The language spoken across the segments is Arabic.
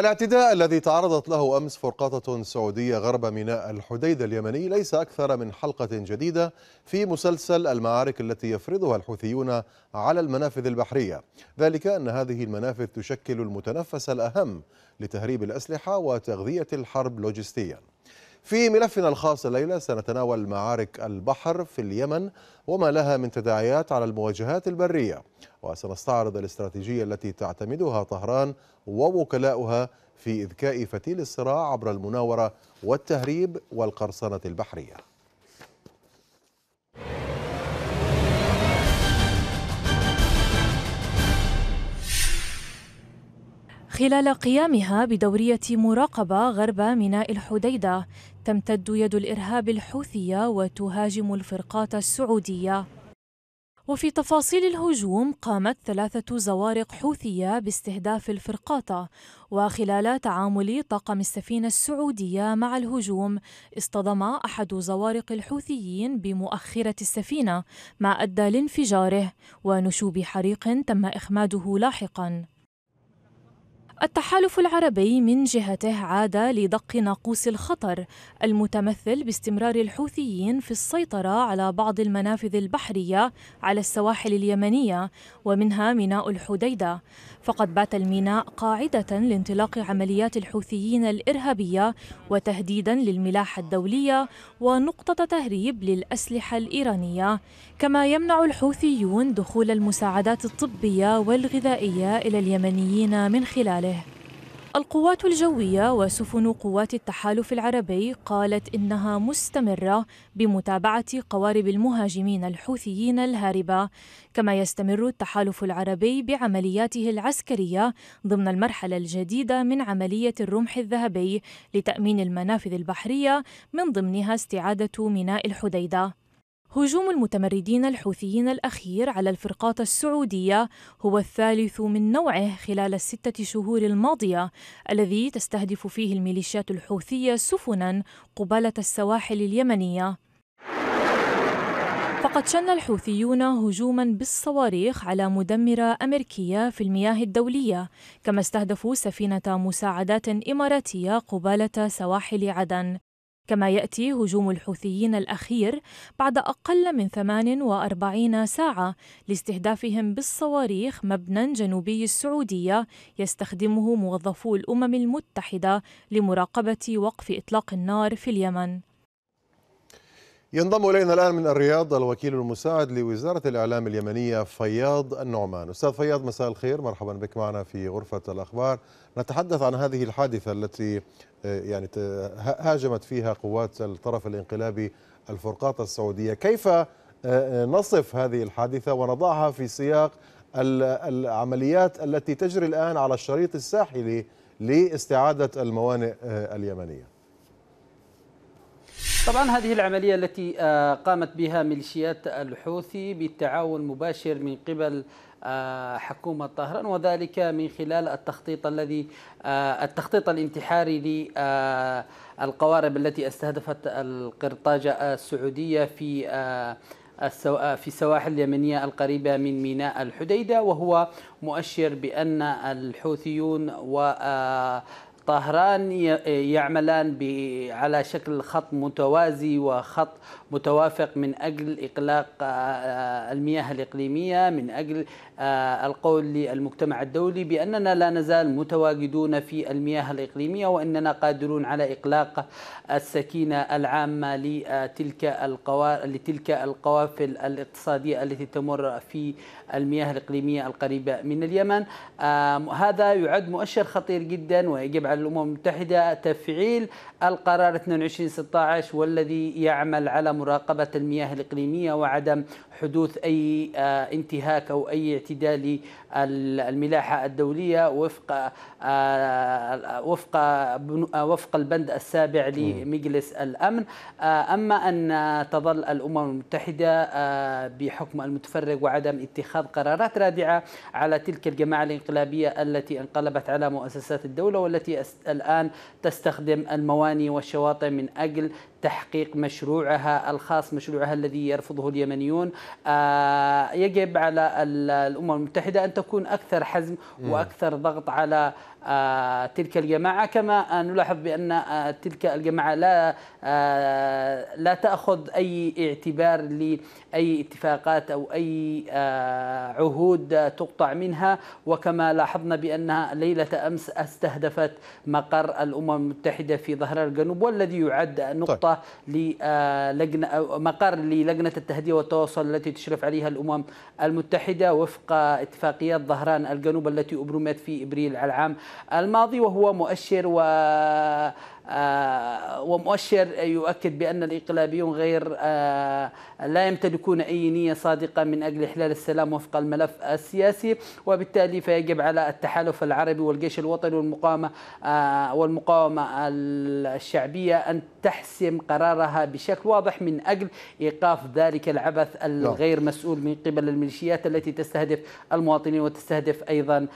الاعتداء الذي تعرضت له أمس فرقاطة سعودية غرب ميناء الحديدة اليمني ليس أكثر من حلقة جديدة في مسلسل المعارك التي يفرضها الحوثيون على المنافذ البحرية ذلك أن هذه المنافذ تشكل المتنفس الأهم لتهريب الأسلحة وتغذية الحرب لوجستياً في ملفنا الخاص الليلة سنتناول معارك البحر في اليمن وما لها من تداعيات على المواجهات البرية وسنستعرض الاستراتيجية التي تعتمدها طهران ووكلاؤها في إذكاء فتيل الصراع عبر المناورة والتهريب والقرصنة البحرية خلال قيامها بدورية مراقبة غرب ميناء الحديدة تمتد يد الإرهاب الحوثية وتهاجم الفرقات السعودية وفي تفاصيل الهجوم قامت ثلاثة زوارق حوثية باستهداف الفرقاطة وخلال تعامل طاقم السفينة السعودية مع الهجوم اصطدم أحد زوارق الحوثيين بمؤخرة السفينة ما أدى لانفجاره ونشوب حريق تم إخماده لاحقاً التحالف العربي من جهته عاد لدق ناقوس الخطر المتمثل باستمرار الحوثيين في السيطرة على بعض المنافذ البحرية على السواحل اليمنية ومنها ميناء الحديدة فقد بات الميناء قاعدة لانطلاق عمليات الحوثيين الإرهابية وتهديدا للملاحة الدولية ونقطة تهريب للأسلحة الإيرانية كما يمنع الحوثيون دخول المساعدات الطبية والغذائية إلى اليمنيين من خلال القوات الجوية وسفن قوات التحالف العربي قالت إنها مستمرة بمتابعة قوارب المهاجمين الحوثيين الهاربة، كما يستمر التحالف العربي بعملياته العسكرية ضمن المرحلة الجديدة من عملية الرمح الذهبي لتأمين المنافذ البحرية من ضمنها استعادة ميناء الحديدة. هجوم المتمردين الحوثيين الأخير على الفرقاط السعودية هو الثالث من نوعه خلال الستة شهور الماضية الذي تستهدف فيه الميليشيات الحوثية سفنا قبالة السواحل اليمنية فقد شن الحوثيون هجوما بالصواريخ على مدمرة أمريكية في المياه الدولية كما استهدفوا سفينة مساعدات إماراتية قبالة سواحل عدن كما يأتي هجوم الحوثيين الأخير بعد أقل من 48 ساعة لاستهدافهم بالصواريخ مبنى جنوبي السعودية يستخدمه موظفو الأمم المتحدة لمراقبة وقف إطلاق النار في اليمن ينضم إلينا الآن من الرياض الوكيل المساعد لوزارة الإعلام اليمنية فياض النعمان أستاذ فياض مساء الخير مرحبا بك معنا في غرفة الأخبار نتحدث عن هذه الحادثة التي يعني هاجمت فيها قوات الطرف الانقلابي الفرقاطة السعودية كيف آه، آه، نصف هذه الحادثة ونضعها في سياق العمليات التي تجري الآن على الشريط الساحلي لاستعادة الموانئ آه، اليمنية طبعا هذه العملية التي آه، قامت بها ميليشيات الحوثي بالتعاون مباشر من قبل آه، حكومة طهران وذلك من خلال التخطيط الذي آه، التخطيط الانتحاري للقوارب التي استهدفت القرطاجة السعودية في في السواحل اليمنية القريبة من ميناء الحديدة وهو مؤشر بأن الحوثيون و طهران يعملان على شكل خط متوازي وخط متوافق من أجل إقلاق آه، آه، المياه الإقليمية من أجل آه، القول للمجتمع الدولي بأننا لا نزال متواجدون في المياه الإقليمية وأننا قادرون على إقلاق السكينة العامة لتلك لتلك القوافل الاقتصادية التي تمر في المياه الإقليمية القريبة من اليمن هذا يعد مؤشر خطير جدا ويجب على الأمم المتحدة تفعيل القرار 2216 والذي يعمل على مراقبة المياه الإقليمية وعدم حدوث أي آه، انتهاك أو أي اعتداء للملاحة الدولية وفق آه، وفق وفق البند السابع لمجلس الأمن آه، أما أن تظل الأمم المتحدة بحكم المتفرغ وعدم اتخاذ قرارات رادعة على تلك الجماعة الانقلابية التي انقلبت على مؤسسات الدولة والتي الآن تستخدم المواني والشواطئ من أجل تحقيق مشروعها الخاص مشروعها الذي يرفضه اليمنيون آه، يجب على الأمم المتحدة أن تكون أكثر حزم وأكثر ضغط على آه، تلك الجماعة كما نلاحظ بأن آه، تلك الجماعة لا لا تأخذ أي اعتبار لأي اتفاقات أو أي عهود تقطع منها وكما لاحظنا بأنها ليلة أمس استهدفت مقر الأمم المتحدة في ظهر الجنوب والذي يعد نقطة طيب. مقر للجنة مقر للجنة التهدئة والتواصل التي تشرف عليها الأمم المتحدة وفق اتفاقيات ظهران الجنوب التي أبرمت في إبريل العام الماضي وهو مؤشر و آه، ومؤشر يؤكد بأن الإنقلابيون غير آه، لا يمتلكون أي نية صادقة من أجل إحلال السلام وفق الملف السياسي وبالتالي فيجب على التحالف العربي والجيش الوطني والمقاومة آه، والمقاومة الشعبية أن تحسم قرارها بشكل واضح من أجل إيقاف ذلك العبث نعم. الغير مسؤول من قبل الميليشيات التي تستهدف المواطنين وتستهدف أيضا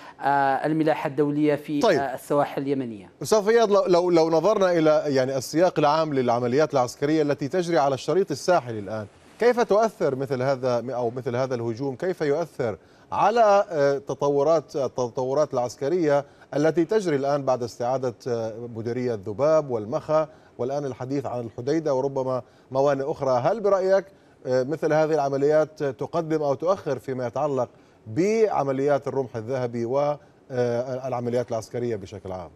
الملاحة الدولية في طيب. السواحل اليمنية أستاذ فياض لو, لو نظرنا نظرنا إلى يعني السياق العام للعمليات العسكرية التي تجري على الشريط الساحلي الآن كيف تؤثر مثل هذا أو مثل هذا الهجوم كيف يؤثر على آه، تطورات التطورات العسكرية التي تجري الآن بعد استعادة آه، مديرية الذباب والمخا والآن الحديث عن الحديدة وربما موانئ أخرى هل برأيك آه، مثل هذه العمليات تقدم أو تؤخر فيما يتعلق بعمليات الرمح الذهبي والعمليات العسكرية بشكل عام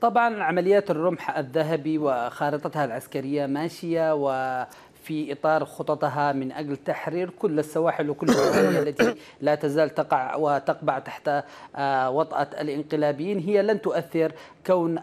طبعا عمليات الرمح الذهبي وخارطتها العسكرية ماشية و في اطار خططها من اجل تحرير كل السواحل وكل القرى التي لا تزال تقع وتقبع تحت آه، وطأة الانقلابيين هي لن تؤثر كون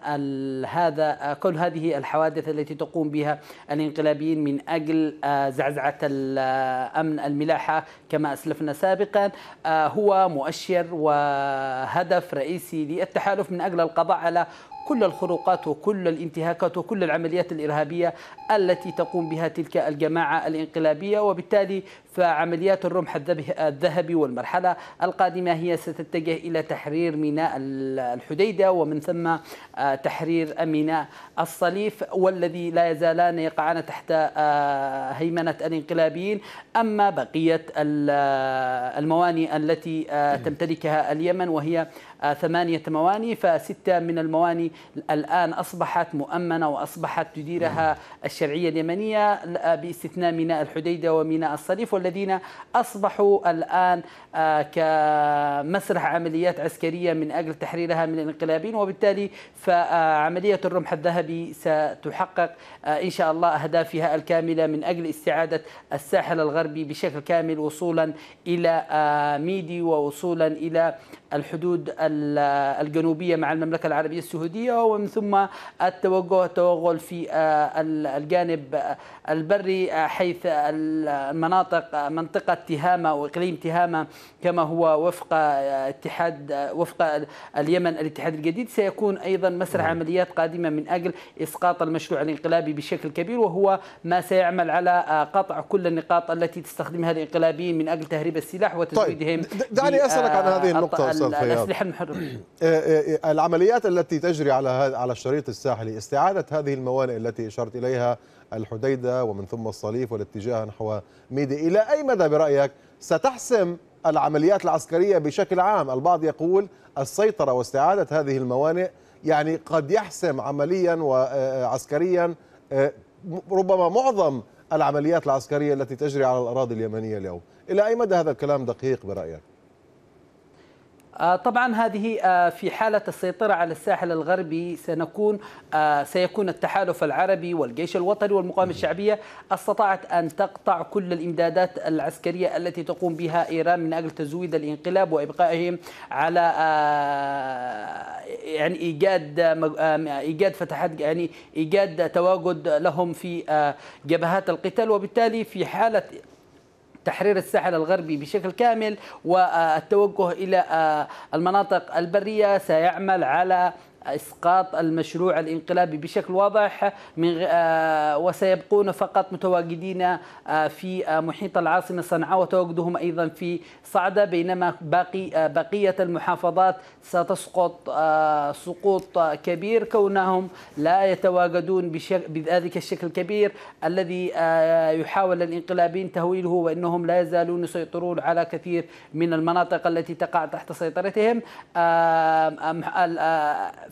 هذا آه، كون هذه الحوادث التي تقوم بها الانقلابيين من اجل آه، زعزعه الامن الملاحه كما اسلفنا سابقا هو مؤشر وهدف رئيسي للتحالف من اجل القضاء على كل الخروقات وكل الانتهاكات وكل العمليات الإرهابية التي تقوم بها تلك الجماعة الانقلابية وبالتالي فعمليات الرمح الذهبي والمرحلة القادمة هي ستتجه إلى تحرير ميناء الحديدة ومن ثم آه، تحرير ميناء الصليف والذي لا يزالان يقعان تحت آه، هيمنة الانقلابيين أما بقية آه، الموانئ التي تمتلكها اليمن وهي ثمانية موانئ فستة من الموانئ الآن أصبحت مؤمنة وأصبحت تديرها الشرعية اليمنية باستثناء ميناء الحديدة وميناء الصليف والذي الذين أصبحوا الآن آه، كمسرح عمليات عسكرية من أجل تحريرها من الانقلابيين وبالتالي فعملية الرمح الذهبي ستحقق آه، إن شاء الله أهدافها الكاملة من أجل استعادة الساحل الغربي بشكل كامل وصولا إلى آه، ميدي ووصولا إلى الحدود الجنوبية مع المملكة العربية السعودية ومن ثم التوجه التوغل في الجانب البري حيث المناطق منطقة تهامة وإقليم تهامة كما هو وفق آه، اتحاد آه، وفق اليمن الاتحاد الجديد سيكون أيضا مسرح نعم. عمليات قادمة من أجل إسقاط المشروع الانقلابي بشكل كبير وهو ما سيعمل على آه، قطع كل النقاط التي تستخدمها الانقلابيين من أجل تهريب السلاح طيب، وتزويدهم طيب دعني أسألك عن هذه النقطة أستاذ الأسلحة المحرمة العمليات التي تجري على على الشريط الساحلي استعادة هذه الموانئ التي أشرت إليها الحديدة ومن ثم الصليف والاتجاه نحو ميدي إلى أي مدى برأيك ستحسم العمليات العسكرية بشكل عام البعض يقول السيطرة واستعادة هذه الموانئ يعني قد يحسم عمليا وعسكريا آه، ربما معظم العمليات العسكرية التي تجري على الأراضي اليمنية اليوم إلى أي مدى هذا الكلام دقيق برأيك؟ آه، طبعا هذه آه، في حالة السيطرة على الساحل الغربي سنكون آه، سيكون التحالف العربي والجيش الوطني والمقاومة الشعبية استطاعت أن تقطع كل الإمدادات العسكرية التي تقوم بها إيران من أجل تزويد الانقلاب وإبقائهم على يعني إيجاد إيجاد فتحات يعني إيجاد تواجد لهم في جبهات القتال وبالتالي في حالة تحرير الساحل الغربي بشكل كامل والتوجه إلى آه، المناطق البرية سيعمل على اسقاط المشروع الانقلابي بشكل واضح من آه، وسيبقون فقط متواجدين آه، في آه، محيط العاصمه صنعاء وتواجدهم ايضا في صعده بينما باقي بقيه المحافظات ستسقط سقوط كبير كونهم لا يتواجدون بذلك الشكل الكبير الذي يحاول الانقلابيين تهويله وانهم لا يزالون يسيطرون على كثير من المناطق التي تقع تحت سيطرتهم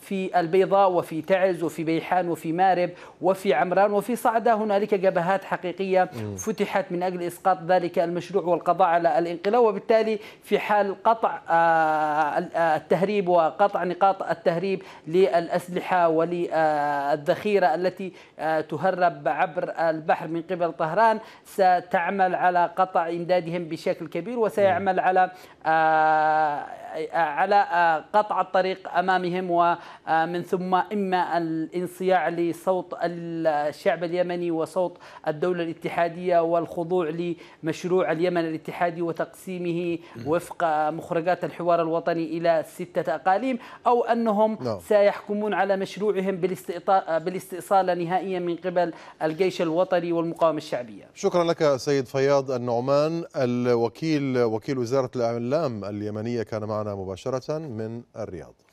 في البيضاء وفي تعز وفي بيحان وفي مارب وفي عمران وفي صعدة هنالك جبهات حقيقية فتحت من أجل إسقاط ذلك المشروع والقضاء على الانقلاب وبالتالي في حال قطع آه، آه، التهريب وقطع نقاط التهريب للأسلحة وللذخيرة التي آه، تهرب عبر البحر من قبل طهران ستعمل على قطع إمدادهم بشكل كبير وسيعمل على على قطع الطريق امامهم و. آه، من ثم إما الانصياع لصوت الشعب اليمني وصوت الدولة الاتحادية والخضوع لمشروع اليمن الاتحادي وتقسيمه وفق مخرجات الحوار الوطني إلى ستة أقاليم أو أنهم لا. نعم. سيحكمون على مشروعهم بالاستئصال نهائيا من قبل الجيش الوطني والمقاومة الشعبية شكرا لك سيد فياض النعمان الوكيل وكيل وزارة الإعلام اليمنية كان معنا مباشرة من الرياض